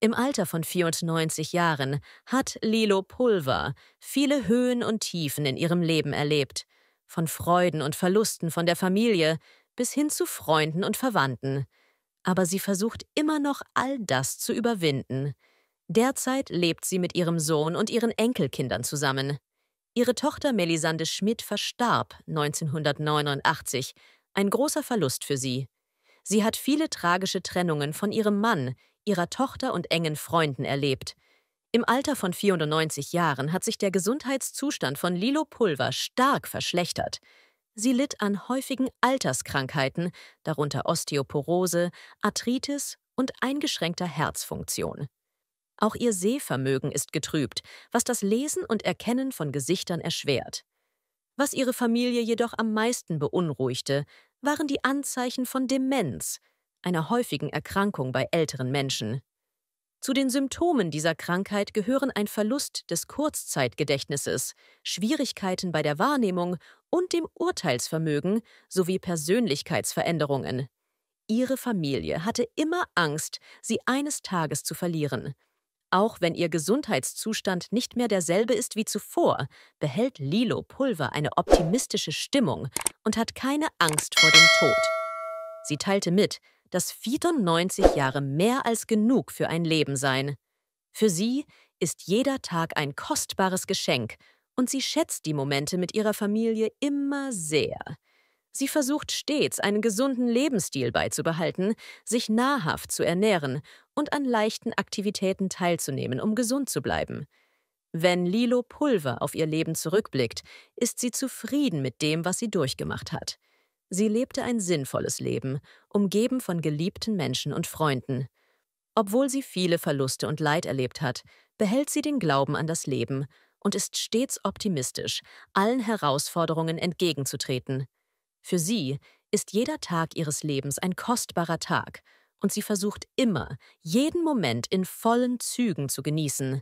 Im Alter von 94 Jahren hat Lilo Pulver viele Höhen und Tiefen in ihrem Leben erlebt, von Freuden und Verlusten von der Familie bis hin zu Freunden und Verwandten. Aber sie versucht immer noch all das zu überwinden. Derzeit lebt sie mit ihrem Sohn und ihren Enkelkindern zusammen. Ihre Tochter Melisande Schmidt verstarb 1989, ein großer Verlust für sie. Sie hat viele tragische Trennungen von ihrem Mann, ihrer Tochter und engen Freunden erlebt. Im Alter von 94 Jahren hat sich der Gesundheitszustand von Lilo Pulver stark verschlechtert. Sie litt an häufigen Alterskrankheiten, darunter Osteoporose, Arthritis und eingeschränkter Herzfunktion. Auch ihr Sehvermögen ist getrübt, was das Lesen und Erkennen von Gesichtern erschwert. Was ihre Familie jedoch am meisten beunruhigte, waren die Anzeichen von Demenz, einer häufigen Erkrankung bei älteren Menschen. Zu den Symptomen dieser Krankheit gehören ein Verlust des Kurzzeitgedächtnisses, Schwierigkeiten bei der Wahrnehmung und dem Urteilsvermögen sowie Persönlichkeitsveränderungen. Ihre Familie hatte immer Angst, sie eines Tages zu verlieren. Auch wenn ihr Gesundheitszustand nicht mehr derselbe ist wie zuvor, behält Lilo Pulver eine optimistische Stimmung und hat keine Angst vor dem Tod. Sie teilte mit, dass 94 Jahre mehr als genug für ein Leben seien. Für sie ist jeder Tag ein kostbares Geschenk und sie schätzt die Momente mit ihrer Familie immer sehr. Sie versucht stets, einen gesunden Lebensstil beizubehalten, sich nahrhaft zu ernähren und an leichten Aktivitäten teilzunehmen, um gesund zu bleiben. Wenn Lilo Pulver auf ihr Leben zurückblickt, ist sie zufrieden mit dem, was sie durchgemacht hat. Sie lebte ein sinnvolles Leben, umgeben von geliebten Menschen und Freunden. Obwohl sie viele Verluste und Leid erlebt hat, behält sie den Glauben an das Leben und ist stets optimistisch, allen Herausforderungen entgegenzutreten. Für sie ist jeder Tag ihres Lebens ein kostbarer Tag und sie versucht immer, jeden Moment in vollen Zügen zu genießen.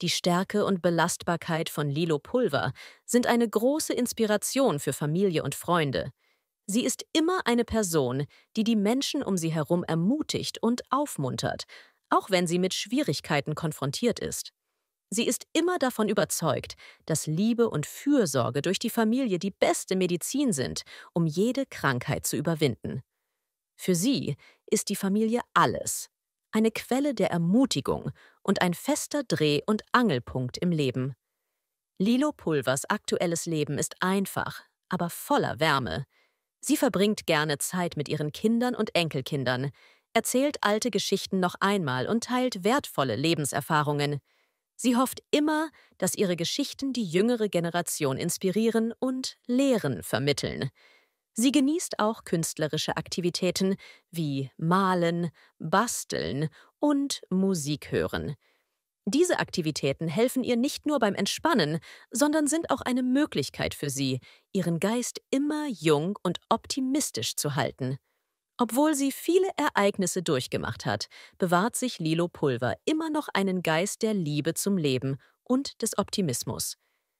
Die Stärke und Belastbarkeit von Lilo Pulver sind eine große Inspiration für Familie und Freunde. Sie ist immer eine Person, die die Menschen um sie herum ermutigt und aufmuntert, auch wenn sie mit Schwierigkeiten konfrontiert ist. Sie ist immer davon überzeugt, dass Liebe und Fürsorge durch die Familie die beste Medizin sind, um jede Krankheit zu überwinden. Für sie ist die Familie alles, eine Quelle der Ermutigung und ein fester Dreh- und Angelpunkt im Leben. Lilo Pulvers aktuelles Leben ist einfach, aber voller Wärme. Sie verbringt gerne Zeit mit ihren Kindern und Enkelkindern, erzählt alte Geschichten noch einmal und teilt wertvolle Lebenserfahrungen. Sie hofft immer, dass ihre Geschichten die jüngere Generation inspirieren und Lehren vermitteln. Sie genießt auch künstlerische Aktivitäten wie Malen, Basteln und Musik hören. Diese Aktivitäten helfen ihr nicht nur beim Entspannen, sondern sind auch eine Möglichkeit für sie, ihren Geist immer jung und optimistisch zu halten. Obwohl sie viele Ereignisse durchgemacht hat, bewahrt sich Lilo Pulver immer noch einen Geist der Liebe zum Leben und des Optimismus.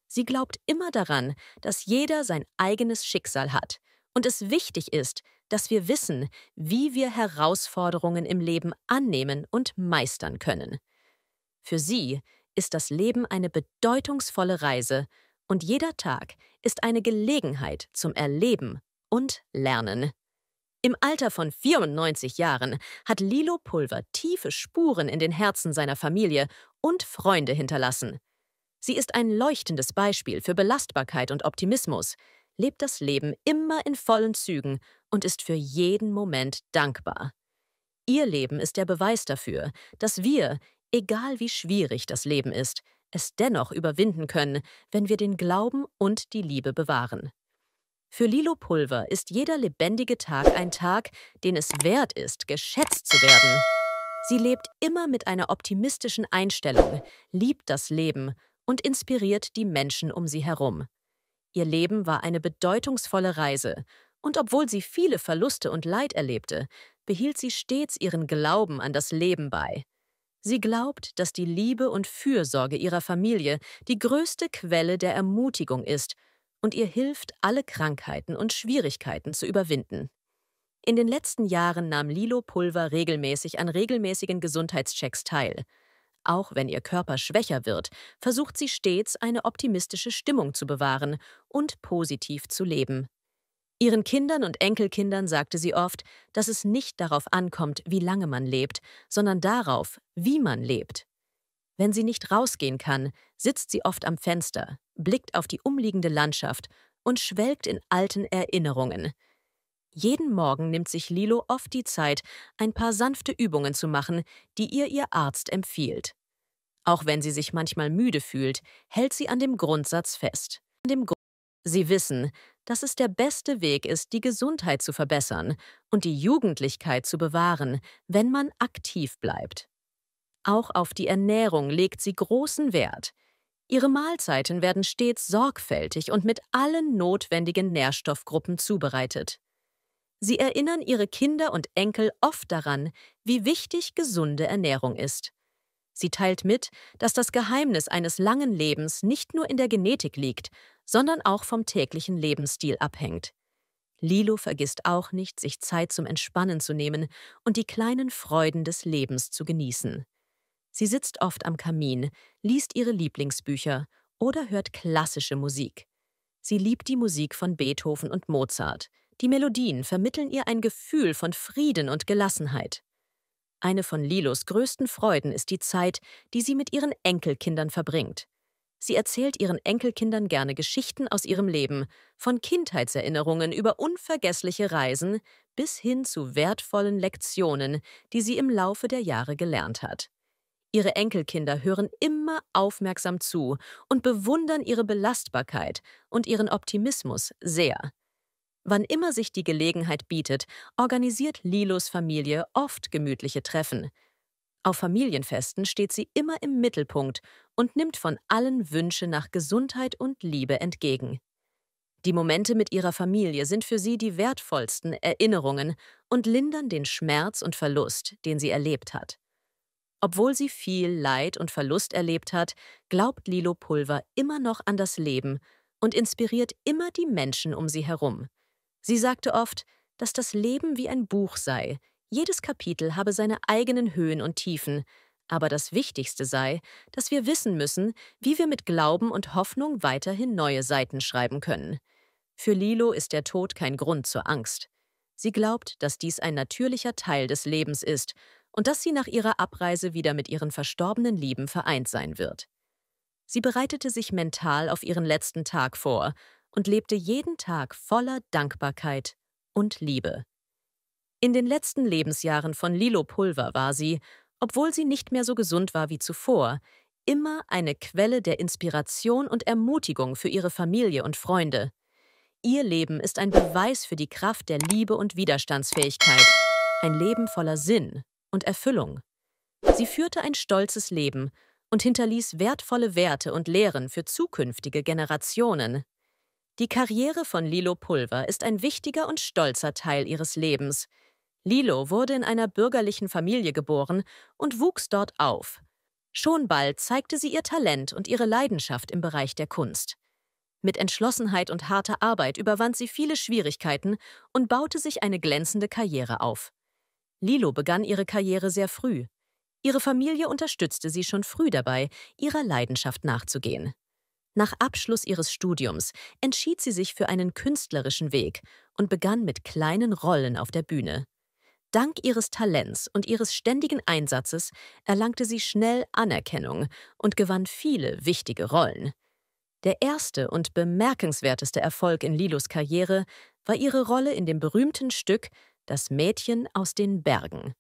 Sie glaubt immer daran, dass jeder sein eigenes Schicksal hat und es wichtig ist, dass wir wissen, wie wir Herausforderungen im Leben annehmen und meistern können. Für sie ist das Leben eine bedeutungsvolle Reise und jeder Tag ist eine Gelegenheit zum Erleben und Lernen. Im Alter von 94 Jahren hat Lilo Pulver tiefe Spuren in den Herzen seiner Familie und Freunde hinterlassen. Sie ist ein leuchtendes Beispiel für Belastbarkeit und Optimismus, lebt das Leben immer in vollen Zügen und ist für jeden Moment dankbar. Ihr Leben ist der Beweis dafür, dass wir, egal wie schwierig das Leben ist, es dennoch überwinden können, wenn wir den Glauben und die Liebe bewahren. Für Lilo Pulver ist jeder lebendige Tag ein Tag, den es wert ist, geschätzt zu werden. Sie lebt immer mit einer optimistischen Einstellung, liebt das Leben und inspiriert die Menschen um sie herum. Ihr Leben war eine bedeutungsvolle Reise, und obwohl sie viele Verluste und Leid erlebte, behielt sie stets ihren Glauben an das Leben bei. Sie glaubt, dass die Liebe und Fürsorge ihrer Familie die größte Quelle der Ermutigung ist und ihr hilft, alle Krankheiten und Schwierigkeiten zu überwinden. In den letzten Jahren nahm Lilo Pulver regelmäßig an regelmäßigen Gesundheitschecks teil. Auch wenn ihr Körper schwächer wird, versucht sie stets, eine optimistische Stimmung zu bewahren und positiv zu leben. Ihren Kindern und Enkelkindern sagte sie oft, dass es nicht darauf ankommt, wie lange man lebt, sondern darauf, wie man lebt. Wenn sie nicht rausgehen kann, sitzt sie oft am Fenster, blickt auf die umliegende Landschaft und schwelgt in alten Erinnerungen. Jeden Morgen nimmt sich Lilo oft die Zeit, ein paar sanfte Übungen zu machen, die ihr ihr Arzt empfiehlt. Auch wenn sie sich manchmal müde fühlt, hält sie an dem Grundsatz fest. Dem Grund sie wissen, dass es der beste Weg ist, die Gesundheit zu verbessern und die Jugendlichkeit zu bewahren, wenn man aktiv bleibt. Auch auf die Ernährung legt sie großen Wert. Ihre Mahlzeiten werden stets sorgfältig und mit allen notwendigen Nährstoffgruppen zubereitet. Sie erinnern ihre Kinder und Enkel oft daran, wie wichtig gesunde Ernährung ist. Sie teilt mit, dass das Geheimnis eines langen Lebens nicht nur in der Genetik liegt, sondern auch vom täglichen Lebensstil abhängt. Lilo vergisst auch nicht, sich Zeit zum Entspannen zu nehmen und die kleinen Freuden des Lebens zu genießen. Sie sitzt oft am Kamin, liest ihre Lieblingsbücher oder hört klassische Musik. Sie liebt die Musik von Beethoven und Mozart. Die Melodien vermitteln ihr ein Gefühl von Frieden und Gelassenheit. Eine von Lilos größten Freuden ist die Zeit, die sie mit ihren Enkelkindern verbringt. Sie erzählt ihren Enkelkindern gerne Geschichten aus ihrem Leben, von Kindheitserinnerungen über unvergessliche Reisen bis hin zu wertvollen Lektionen, die sie im Laufe der Jahre gelernt hat. Ihre Enkelkinder hören immer aufmerksam zu und bewundern ihre Belastbarkeit und ihren Optimismus sehr. Wann immer sich die Gelegenheit bietet, organisiert Lilos Familie oft gemütliche Treffen. Auf Familienfesten steht sie immer im Mittelpunkt und nimmt von allen Wünsche nach Gesundheit und Liebe entgegen. Die Momente mit ihrer Familie sind für sie die wertvollsten Erinnerungen und lindern den Schmerz und Verlust, den sie erlebt hat. Obwohl sie viel Leid und Verlust erlebt hat, glaubt Lilo Pulver immer noch an das Leben und inspiriert immer die Menschen um sie herum. Sie sagte oft, dass das Leben wie ein Buch sei, jedes Kapitel habe seine eigenen Höhen und Tiefen, aber das Wichtigste sei, dass wir wissen müssen, wie wir mit Glauben und Hoffnung weiterhin neue Seiten schreiben können. Für Lilo ist der Tod kein Grund zur Angst. Sie glaubt, dass dies ein natürlicher Teil des Lebens ist und dass sie nach ihrer Abreise wieder mit ihren verstorbenen Lieben vereint sein wird. Sie bereitete sich mental auf ihren letzten Tag vor und lebte jeden Tag voller Dankbarkeit und Liebe. In den letzten Lebensjahren von Lilo Pulver war sie, obwohl sie nicht mehr so gesund war wie zuvor, immer eine Quelle der Inspiration und Ermutigung für ihre Familie und Freunde. Ihr Leben ist ein Beweis für die Kraft der Liebe und Widerstandsfähigkeit, ein Leben voller Sinn und Erfüllung. Sie führte ein stolzes Leben und hinterließ wertvolle Werte und Lehren für zukünftige Generationen. Die Karriere von Lilo Pulver ist ein wichtiger und stolzer Teil ihres Lebens. Lilo wurde in einer bürgerlichen Familie geboren und wuchs dort auf. Schon bald zeigte sie ihr Talent und ihre Leidenschaft im Bereich der Kunst. Mit Entschlossenheit und harter Arbeit überwand sie viele Schwierigkeiten und baute sich eine glänzende Karriere auf. Lilo begann ihre Karriere sehr früh. Ihre Familie unterstützte sie schon früh dabei, ihrer Leidenschaft nachzugehen. Nach Abschluss ihres Studiums entschied sie sich für einen künstlerischen Weg und begann mit kleinen Rollen auf der Bühne. Dank ihres Talents und ihres ständigen Einsatzes erlangte sie schnell Anerkennung und gewann viele wichtige Rollen. Der erste und bemerkenswerteste Erfolg in Lilos Karriere war ihre Rolle in dem berühmten Stück das Mädchen aus den Bergen.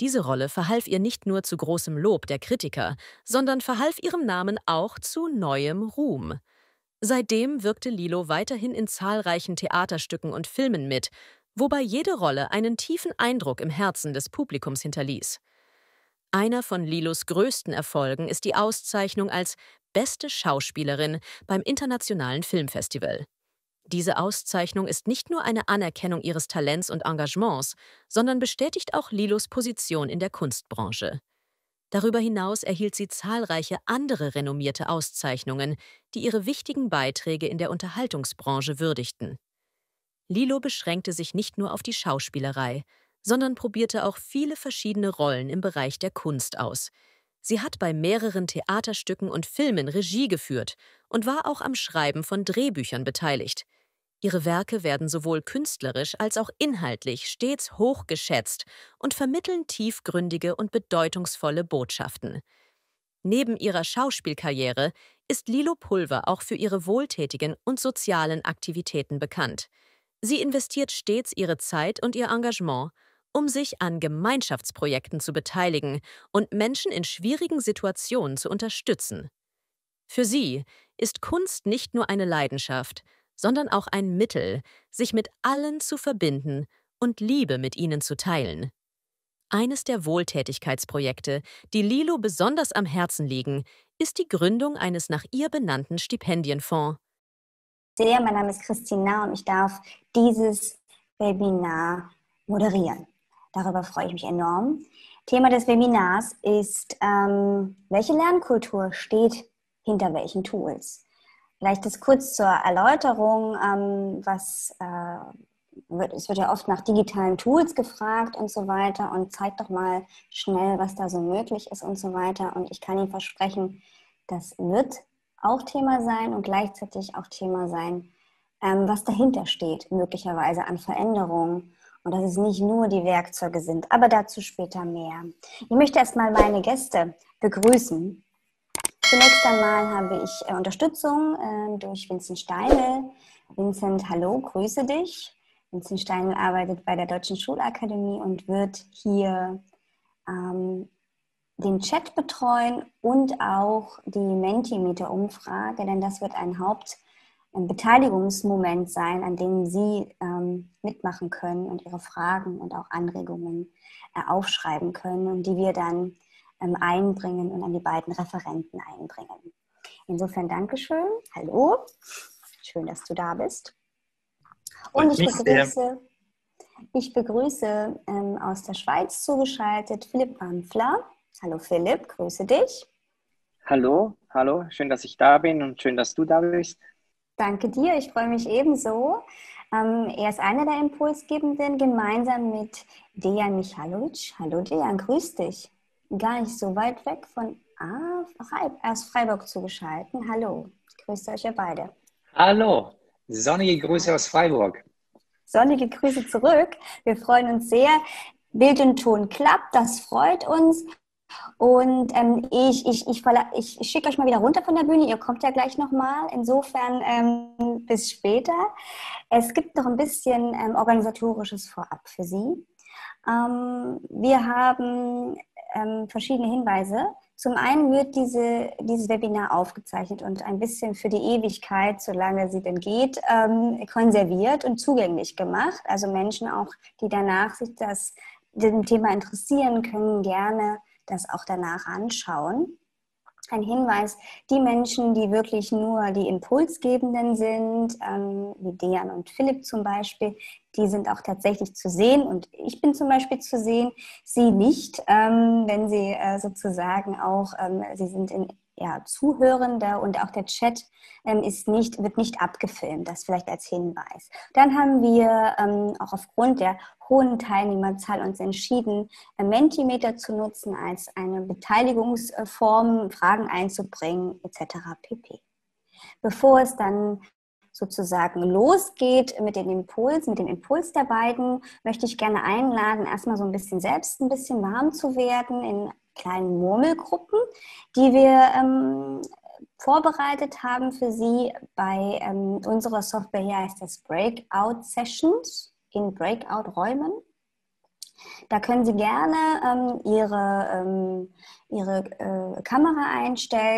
Diese Rolle verhalf ihr nicht nur zu großem Lob der Kritiker, sondern verhalf ihrem Namen auch zu neuem Ruhm. Seitdem wirkte Lilo weiterhin in zahlreichen Theaterstücken und Filmen mit, wobei jede Rolle einen tiefen Eindruck im Herzen des Publikums hinterließ. Einer von Lilos größten Erfolgen ist die Auszeichnung als beste Schauspielerin beim Internationalen Filmfestival. Diese Auszeichnung ist nicht nur eine Anerkennung ihres Talents und Engagements, sondern bestätigt auch Lilos Position in der Kunstbranche. Darüber hinaus erhielt sie zahlreiche andere renommierte Auszeichnungen, die ihre wichtigen Beiträge in der Unterhaltungsbranche würdigten. Lilo beschränkte sich nicht nur auf die Schauspielerei, sondern probierte auch viele verschiedene Rollen im Bereich der Kunst aus. Sie hat bei mehreren Theaterstücken und Filmen Regie geführt und war auch am Schreiben von Drehbüchern beteiligt. Ihre Werke werden sowohl künstlerisch als auch inhaltlich stets hoch geschätzt und vermitteln tiefgründige und bedeutungsvolle Botschaften. Neben ihrer Schauspielkarriere ist Lilo Pulver auch für ihre wohltätigen und sozialen Aktivitäten bekannt. Sie investiert stets ihre Zeit und ihr Engagement, um sich an Gemeinschaftsprojekten zu beteiligen und Menschen in schwierigen Situationen zu unterstützen. Für sie ist Kunst nicht nur eine Leidenschaft, sondern auch ein Mittel, sich mit allen zu verbinden und Liebe mit ihnen zu teilen. Eines der Wohltätigkeitsprojekte, die Lilo besonders am Herzen liegen, ist die Gründung eines nach ihr benannten Stipendienfonds. Sehr, mein Name ist Christina und ich darf dieses Webinar moderieren. Darüber freue ich mich enorm. Thema des Webinars ist, ähm, welche Lernkultur steht hinter welchen Tools? Vielleicht das kurz zur Erläuterung, ähm, was äh, wird, es wird ja oft nach digitalen Tools gefragt und so weiter und zeigt doch mal schnell, was da so möglich ist und so weiter. Und ich kann Ihnen versprechen, das wird auch Thema sein und gleichzeitig auch Thema sein, ähm, was dahinter steht, möglicherweise an Veränderungen und dass es nicht nur die Werkzeuge sind, aber dazu später mehr. Ich möchte erstmal meine Gäste begrüßen. Zunächst einmal habe ich äh, Unterstützung ähm, durch Vincent Steinl. Vincent, hallo, grüße dich. Vincent Steinl arbeitet bei der Deutschen Schulakademie und wird hier ähm, den Chat betreuen und auch die Mentimeter-Umfrage, denn das wird ein Hauptbeteiligungsmoment sein, an dem Sie ähm, mitmachen können und Ihre Fragen und auch Anregungen äh, aufschreiben können und die wir dann ähm, einbringen und an die beiden Referenten einbringen. Insofern Dankeschön. Hallo. Schön, dass du da bist. Und ich begrüße, ich begrüße ähm, aus der Schweiz zugeschaltet Philipp Manfler. Hallo Philipp, grüße dich. Hallo, hallo, schön, dass ich da bin und schön, dass du da bist. Danke dir, ich freue mich ebenso. Ähm, er ist einer der Impulsgebenden gemeinsam mit Dejan Michalowitsch. Hallo Dejan, grüß dich gar nicht so weit weg von ah, Freib aus Freiburg zugeschaltet. Hallo, grüßt euch ja beide. Hallo, sonnige Grüße aus Freiburg. Sonnige Grüße zurück. Wir freuen uns sehr. Bild und Ton klappt, das freut uns. Und ähm, ich, ich, ich, ich, schicke euch mal wieder runter von der Bühne. Ihr kommt ja gleich nochmal. Insofern ähm, bis später. Es gibt noch ein bisschen ähm, organisatorisches vorab für Sie. Ähm, wir haben ähm, verschiedene Hinweise. Zum einen wird diese, dieses Webinar aufgezeichnet und ein bisschen für die Ewigkeit, solange sie denn geht, ähm, konserviert und zugänglich gemacht. Also Menschen auch, die danach sich das, dem Thema interessieren, können gerne das auch danach anschauen ein Hinweis, die Menschen, die wirklich nur die Impulsgebenden sind, ähm, wie Dejan und Philipp zum Beispiel, die sind auch tatsächlich zu sehen und ich bin zum Beispiel zu sehen, sie nicht, ähm, wenn sie äh, sozusagen auch, ähm, sie sind in ja, Zuhörende und auch der Chat ähm, ist nicht, wird nicht abgefilmt, das vielleicht als Hinweis. Dann haben wir ähm, auch aufgrund der hohen Teilnehmerzahl uns entschieden, äh, Mentimeter zu nutzen als eine Beteiligungsform, Fragen einzubringen etc. pp. Bevor es dann sozusagen losgeht mit den Impuls, mit dem Impuls der beiden, möchte ich gerne einladen, erstmal so ein bisschen selbst ein bisschen warm zu werden in kleinen Murmelgruppen, die wir ähm, vorbereitet haben für Sie bei ähm, unserer Software. Hier heißt das Breakout Sessions in Breakout-Räumen. Da können Sie gerne ähm, Ihre, ähm, Ihre äh, Kamera einstellen.